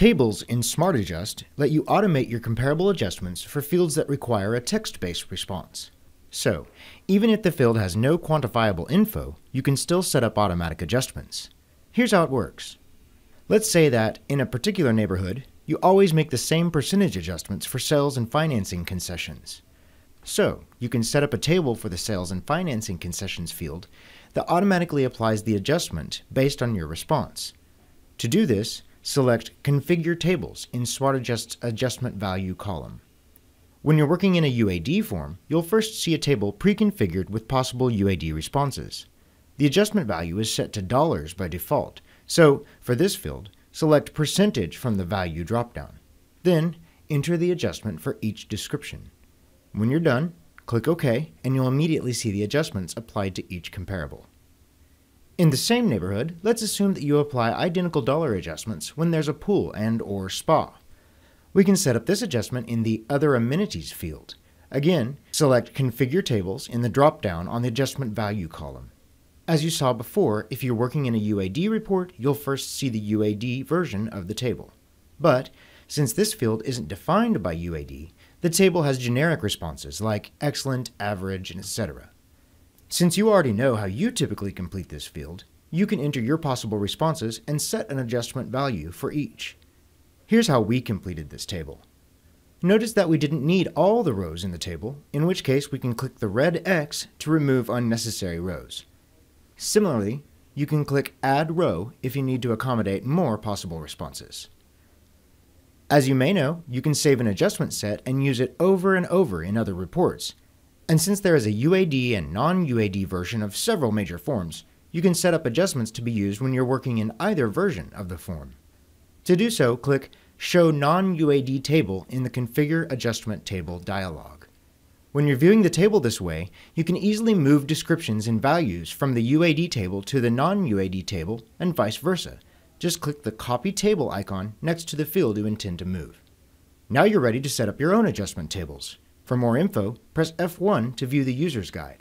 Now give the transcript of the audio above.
Tables in SmartAdjust let you automate your comparable adjustments for fields that require a text-based response. So, even if the field has no quantifiable info, you can still set up automatic adjustments. Here's how it works. Let's say that, in a particular neighborhood, you always make the same percentage adjustments for sales and financing concessions. So, you can set up a table for the sales and financing concessions field that automatically applies the adjustment based on your response. To do this, Select Configure Tables in SWOT Adjusts Adjustment Value column. When you're working in a UAD form, you'll first see a table pre-configured with possible UAD responses. The adjustment value is set to dollars by default, so for this field, select percentage from the value dropdown. Then, enter the adjustment for each description. When you're done, click OK, and you'll immediately see the adjustments applied to each comparable. In the same neighborhood, let's assume that you apply identical dollar adjustments when there's a pool and or spa. We can set up this adjustment in the Other Amenities field. Again, select Configure Tables in the drop-down on the Adjustment Value column. As you saw before, if you're working in a UAD report, you'll first see the UAD version of the table. But, since this field isn't defined by UAD, the table has generic responses like excellent, average, etc. Since you already know how you typically complete this field, you can enter your possible responses and set an adjustment value for each. Here's how we completed this table. Notice that we didn't need all the rows in the table, in which case we can click the red X to remove unnecessary rows. Similarly, you can click Add Row if you need to accommodate more possible responses. As you may know, you can save an adjustment set and use it over and over in other reports, and since there is a UAD and non-UAD version of several major forms, you can set up adjustments to be used when you're working in either version of the form. To do so, click Show Non-UAD Table in the Configure Adjustment Table dialog. When you're viewing the table this way, you can easily move descriptions and values from the UAD table to the non-UAD table and vice versa. Just click the Copy Table icon next to the field you intend to move. Now you're ready to set up your own adjustment tables. For more info, press F1 to view the user's guide.